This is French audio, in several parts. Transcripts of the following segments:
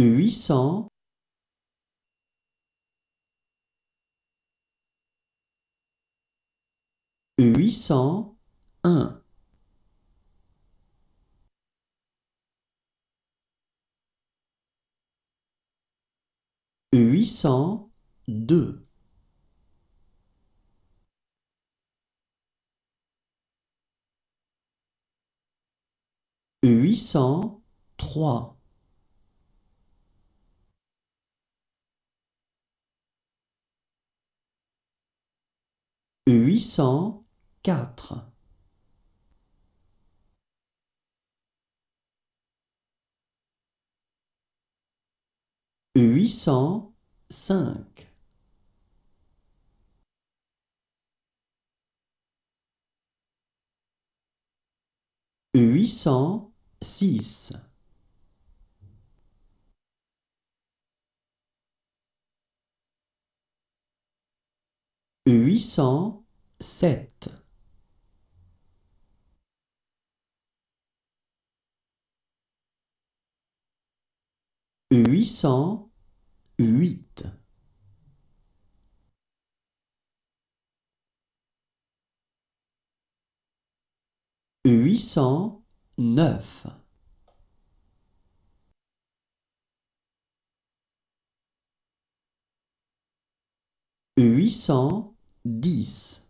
800 801 802 803 804 805 806 807 7 808 809 810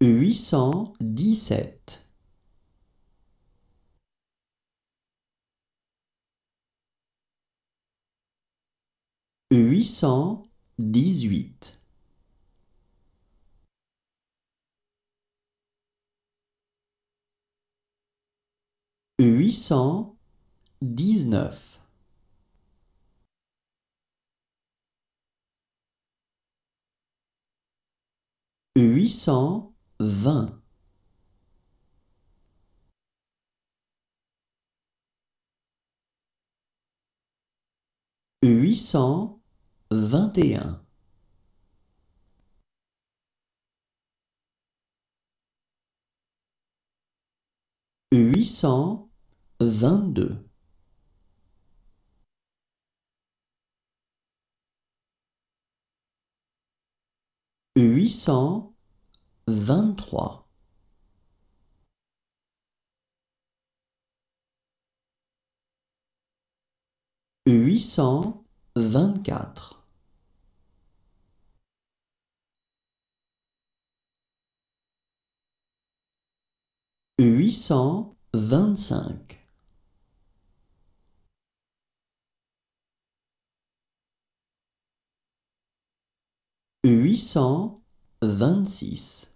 huit cent dix-sept huit cent dix-huit huit cent dix-neuf huit cent vingt huit cent vingt et un huit cent vingt-deux huit cent 23 824 825 826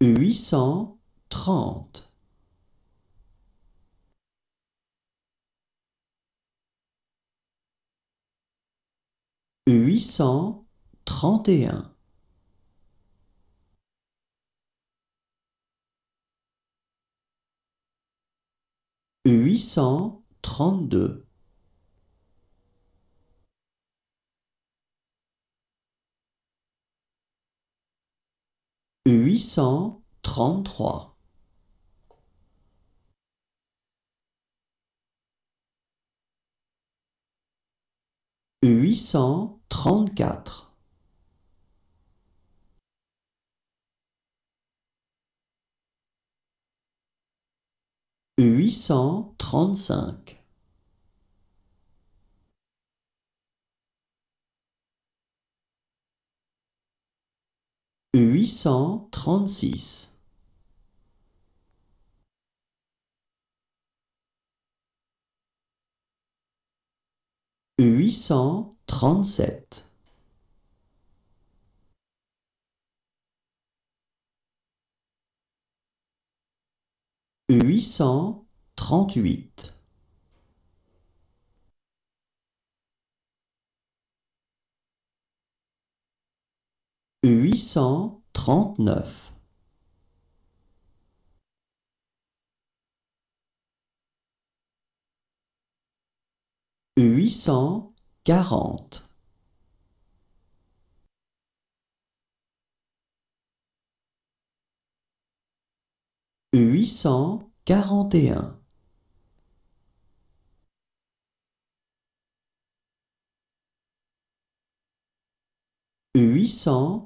huit cent trente. Huit cent trente et un. Huit cent trente-deux. huit cent trente-trois huit cent trente-quatre huit cent trente-cinq huit cent trente-six huit cent trente-sept huit cent trente-huit huit cent trente-neuf. huit cent quarante. Huit cent quarante et un. Huit cent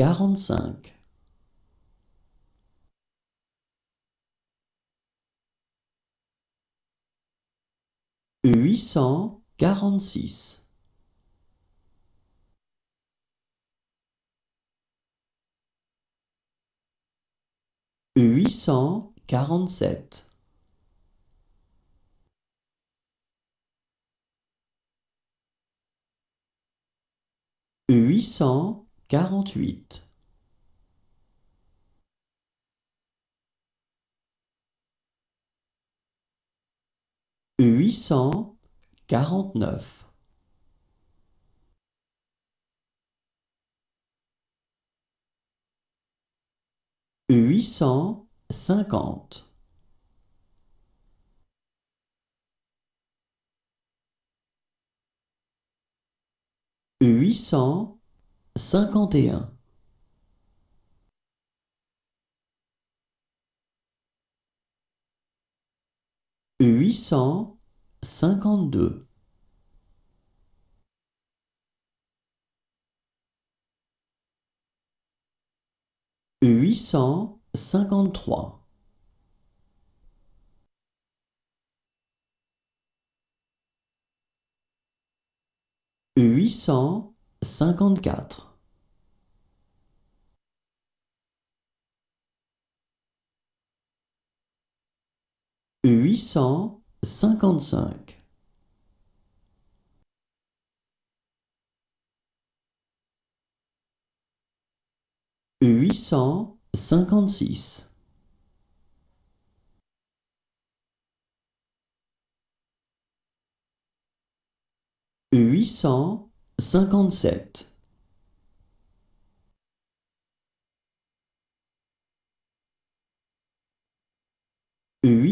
quarante-cinq huit cent quarante-six huit cent quarante-sept huit cent 48 849 850 800 51 852 853 854 huit cent cinquante-cinq huit cent cinquante-six huit cent cinquante-sept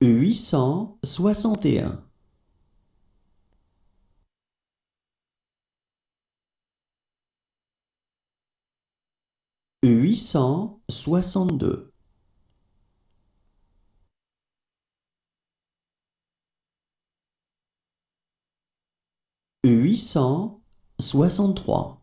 huit cent soixante et un. Huit cent soixante-deux. Huit cent soixante-trois.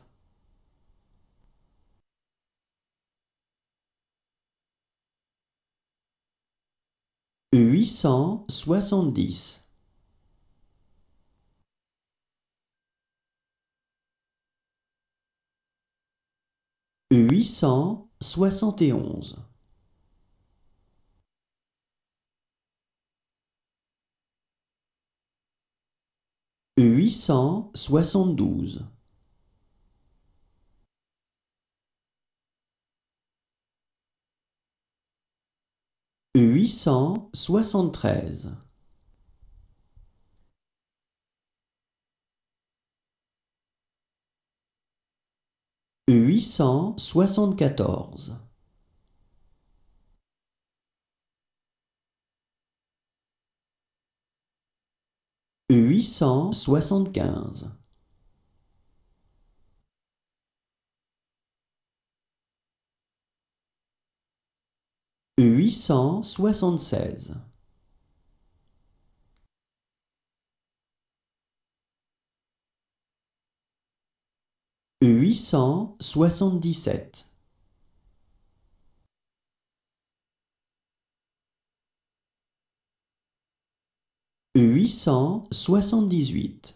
huit cent soixante-dix Huit cent soixante et onze. Huit cent soixante-douze. huit cent soixante-treize huit cent soixante-quatorze huit cent soixante-quinze huit cent soixante-seize huit cent soixante-dix-sept huit cent soixante-dix-huit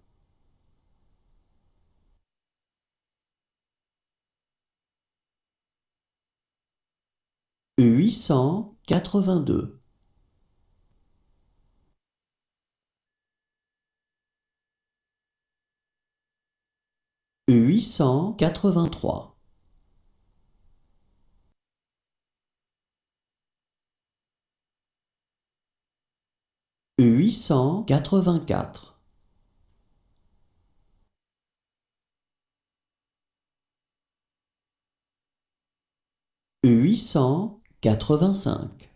huit cent quatre-vingt-deux. huit cent quatre-vingt-trois. huit cent quatre-vingt-quatre. huit cent quatre-vingt-cinq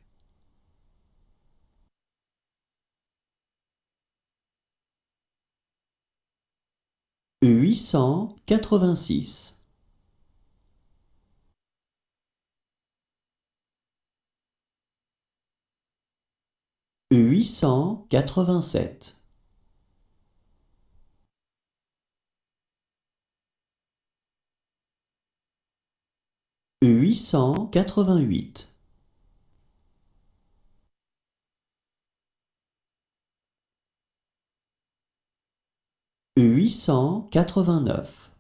huit cent quatre-vingt-six huit cent quatre-vingt-sept huit cent quatre-vingt-huit huit cent quatre-vingt-neuf.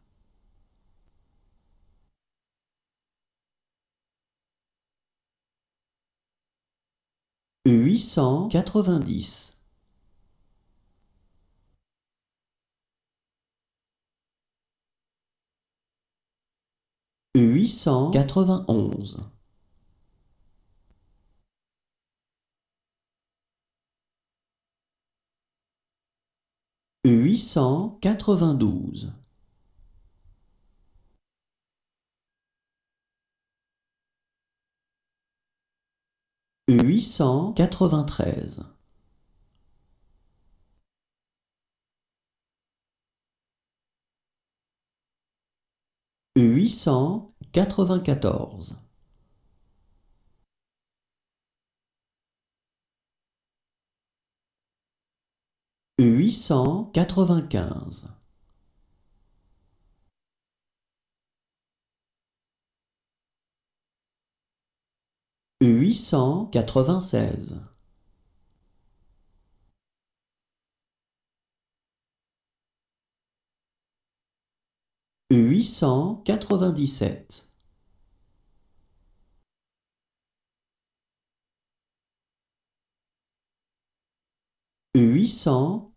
Huit cent quatre-vingt-dix. Huit cent quatre-vingt-onze. huit cent quatre-vingt-douze huit cent quatre-vingt-treize huit cent quatre-vingt-quatorze huit cent quatre-vingt-quinze. Huit cent quatre-vingt-seize. Huit cent quatre-vingt-dix-sept. Huit cent